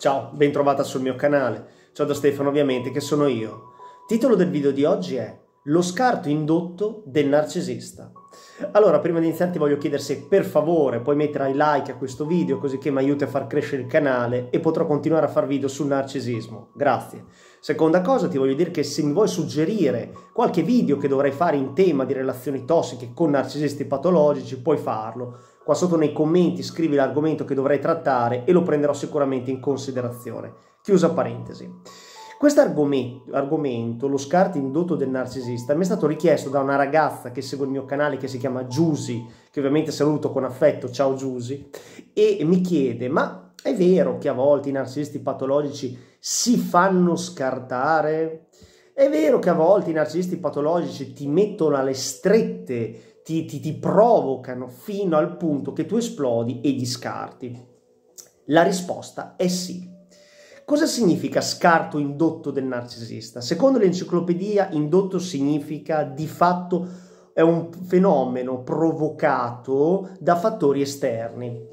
Ciao, ben trovata sul mio canale. Ciao da Stefano ovviamente, che sono io. Titolo del video di oggi è Lo scarto indotto del narcisista. Allora, prima di iniziare ti voglio chiedere se per favore puoi mettere ai like a questo video così che mi aiuti a far crescere il canale e potrò continuare a fare video sul narcisismo. Grazie. Seconda cosa, ti voglio dire che se mi vuoi suggerire qualche video che dovrei fare in tema di relazioni tossiche con narcisisti patologici, puoi farlo qua sotto nei commenti scrivi l'argomento che dovrei trattare e lo prenderò sicuramente in considerazione. Chiusa parentesi. Questo argomento, lo scarto indotto del narcisista, mi è stato richiesto da una ragazza che segue il mio canale che si chiama Giusi, che ovviamente saluto con affetto, ciao Giusi, e mi chiede, ma è vero che a volte i narcisisti patologici si fanno scartare? È vero che a volte i narcisisti patologici ti mettono alle strette ti, ti, ti provocano fino al punto che tu esplodi e gli scarti? La risposta è sì. Cosa significa scarto indotto del narcisista? Secondo l'enciclopedia, indotto significa di fatto è un fenomeno provocato da fattori esterni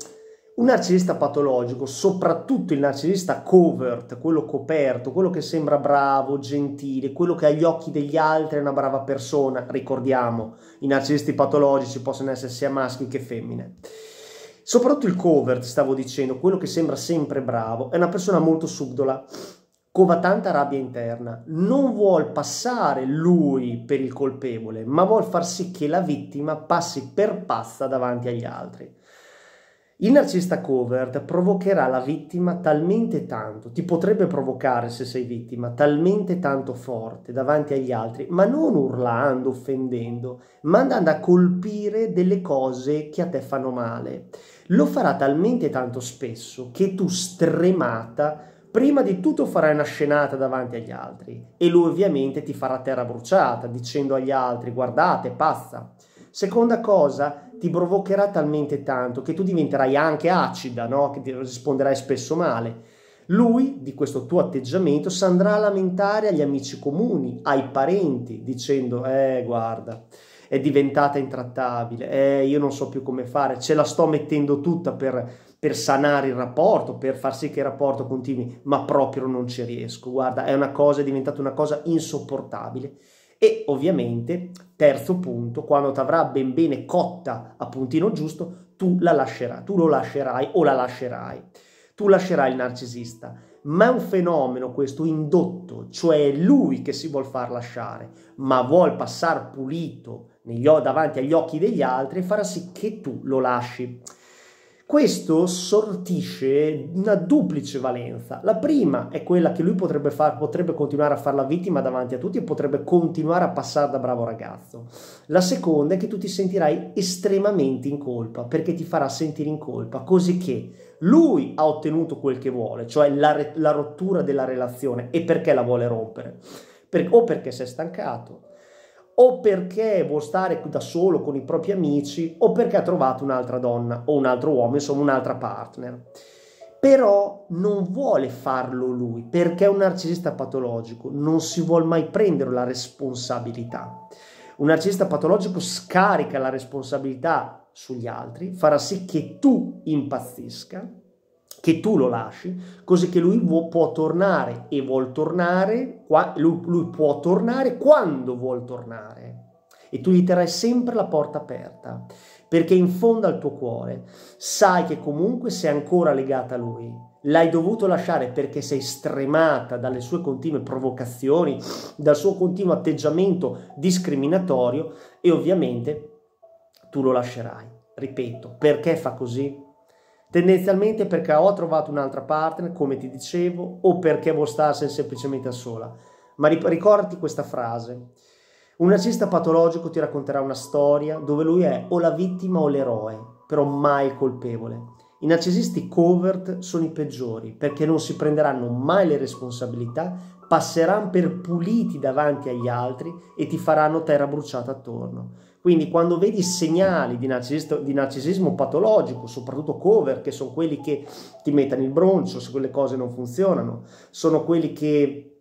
un narcisista patologico, soprattutto il narcisista covert, quello coperto, quello che sembra bravo, gentile, quello che agli occhi degli altri è una brava persona, ricordiamo, i narcisisti patologici possono essere sia maschi che femmine. Soprattutto il covert, stavo dicendo, quello che sembra sempre bravo, è una persona molto subdola, cova tanta rabbia interna, non vuol passare lui per il colpevole, ma vuol far sì che la vittima passi per pazza davanti agli altri. Il narcista covert provocherà la vittima talmente tanto, ti potrebbe provocare se sei vittima, talmente tanto forte davanti agli altri, ma non urlando, offendendo, ma andando a colpire delle cose che a te fanno male. Lo farà talmente tanto spesso che tu stremata prima di tutto farai una scenata davanti agli altri e lui ovviamente ti farà terra bruciata dicendo agli altri guardate, pazza. Seconda cosa, ti provocherà talmente tanto che tu diventerai anche acida, no? che ti risponderai spesso male. Lui, di questo tuo atteggiamento, si andrà a lamentare agli amici comuni, ai parenti, dicendo, eh, guarda, è diventata intrattabile, eh, io non so più come fare, ce la sto mettendo tutta per, per sanare il rapporto, per far sì che il rapporto continui, ma proprio non ci riesco, guarda, è una cosa, è diventata una cosa insopportabile e ovviamente, terzo punto, quando ti avrà ben bene cotta a puntino giusto, tu la lascerai, tu lo lascerai o la lascerai. Tu lascerai il narcisista, ma è un fenomeno questo indotto, cioè lui che si vuol far lasciare, ma vuol passare pulito negli, davanti agli occhi degli altri e farà sì che tu lo lasci. Questo sortisce una duplice valenza. La prima è quella che lui potrebbe, far, potrebbe continuare a fare la vittima davanti a tutti e potrebbe continuare a passare da bravo ragazzo. La seconda è che tu ti sentirai estremamente in colpa perché ti farà sentire in colpa, così che lui ha ottenuto quel che vuole, cioè la, la rottura della relazione e perché la vuole rompere. Per- o perché si è stancato, o perché vuol stare da solo con i propri amici o perché ha trovato un'altra donna o un altro uomo, insomma un'altra partner. Però non vuole farlo lui perché è un narcisista patologico, non si vuole mai prendere la responsabilità. Un narcisista patologico scarica la responsabilità sugli altri, farà sì che tu impazzisca che tu lo lasci, così che lui può tornare e vuol tornare, lui, lui può tornare quando vuol tornare e tu gli terrai sempre la porta aperta, perché in fondo al tuo cuore sai che comunque sei ancora legata a lui. L'hai dovuto lasciare perché sei stremata dalle sue continue provocazioni, dal suo continuo atteggiamento discriminatorio e ovviamente tu lo lascerai. Ripeto, perché fa così? tendenzialmente perché ho trovato un'altra partner, come ti dicevo, o perché vuoi starsene semplicemente da sola. Ma ricordati questa frase. Un narcisista patologico ti racconterà una storia dove lui è o la vittima o l'eroe, però mai colpevole. I narcisisti covert sono i peggiori perché non si prenderanno mai le responsabilità passeranno per puliti davanti agli altri e ti faranno terra bruciata attorno. Quindi quando vedi segnali di, di narcisismo patologico, soprattutto cover, che sono quelli che ti mettono il broncio se quelle cose non funzionano, sono quelli che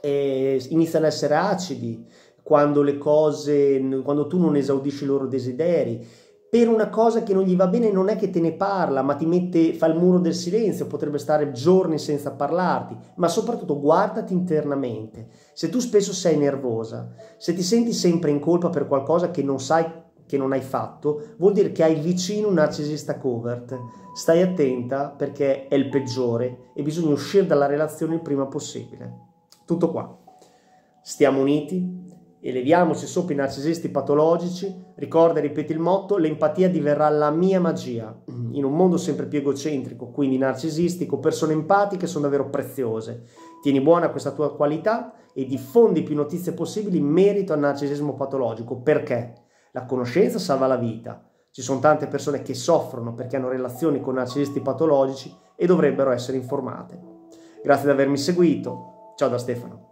eh, iniziano a essere acidi, quando, cose, quando tu non esaudisci i loro desideri, per una cosa che non gli va bene non è che te ne parla, ma ti mette, fa il muro del silenzio, potrebbe stare giorni senza parlarti, ma soprattutto guardati internamente. Se tu spesso sei nervosa, se ti senti sempre in colpa per qualcosa che non sai che non hai fatto, vuol dire che hai vicino un narcisista covert. Stai attenta perché è il peggiore e bisogna uscire dalla relazione il prima possibile. Tutto qua. Stiamo uniti, Eleviamoci sopra i narcisisti patologici, ricorda e ripeti il motto, l'empatia diverrà la mia magia. In un mondo sempre più egocentrico, quindi narcisistico, persone empatiche sono davvero preziose. Tieni buona questa tua qualità e diffondi più notizie possibili in merito al narcisismo patologico, perché la conoscenza salva la vita. Ci sono tante persone che soffrono perché hanno relazioni con narcisisti patologici e dovrebbero essere informate. Grazie di avermi seguito. Ciao da Stefano.